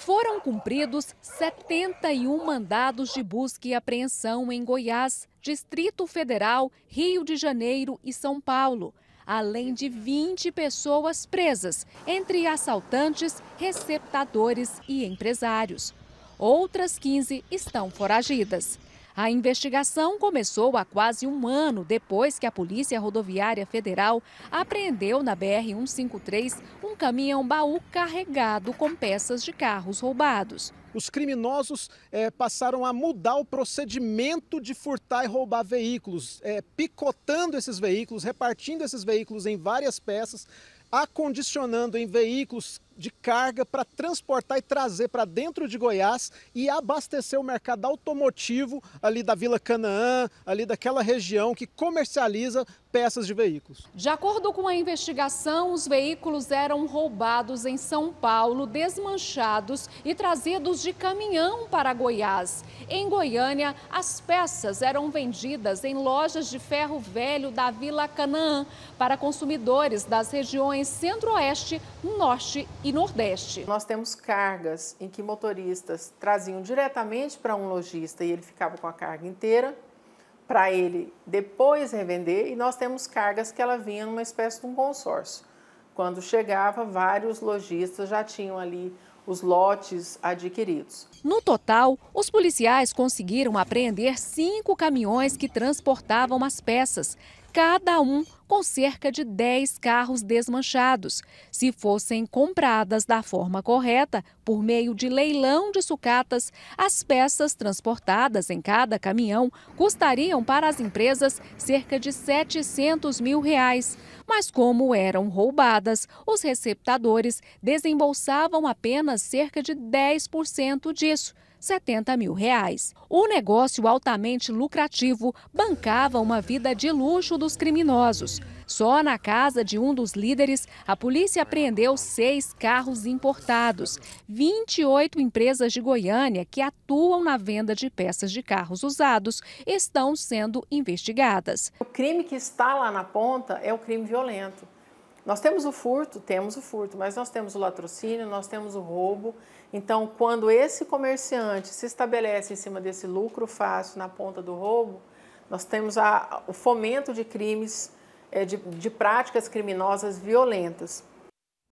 Foram cumpridos 71 mandados de busca e apreensão em Goiás, Distrito Federal, Rio de Janeiro e São Paulo, além de 20 pessoas presas, entre assaltantes, receptadores e empresários. Outras 15 estão foragidas. A investigação começou há quase um ano depois que a Polícia Rodoviária Federal apreendeu na BR-153 um caminhão-baú carregado com peças de carros roubados. Os criminosos é, passaram a mudar o procedimento de furtar e roubar veículos, é, picotando esses veículos, repartindo esses veículos em várias peças, acondicionando em veículos de carga para transportar e trazer para dentro de Goiás e abastecer o mercado automotivo ali da Vila Canaã, ali daquela região que comercializa peças de veículos. De acordo com a investigação, os veículos eram roubados em São Paulo, desmanchados e trazidos de caminhão para Goiás. Em Goiânia, as peças eram vendidas em lojas de ferro velho da Vila Canaã para consumidores das regiões Centro-Oeste, Norte e Nordeste. Nós temos cargas em que motoristas traziam diretamente para um lojista e ele ficava com a carga inteira para ele depois revender e nós temos cargas que ela vinha numa espécie de um consórcio. Quando chegava, vários lojistas já tinham ali os lotes adquiridos. No total, os policiais conseguiram apreender cinco caminhões que transportavam as peças cada um com cerca de 10 carros desmanchados. Se fossem compradas da forma correta, por meio de leilão de sucatas, as peças transportadas em cada caminhão custariam para as empresas cerca de 700 mil reais. Mas como eram roubadas, os receptadores desembolsavam apenas cerca de 10% disso. 70 mil reais. O negócio altamente lucrativo bancava uma vida de luxo dos criminosos. Só na casa de um dos líderes, a polícia apreendeu seis carros importados, 28 empresas de Goiânia que atuam na venda de peças de carros usados estão sendo investigadas. O crime que está lá na ponta é o crime violento. Nós temos o furto, temos o furto, mas nós temos o latrocínio, nós temos o roubo. Então, quando esse comerciante se estabelece em cima desse lucro fácil na ponta do roubo, nós temos a, o fomento de crimes, é, de, de práticas criminosas violentas.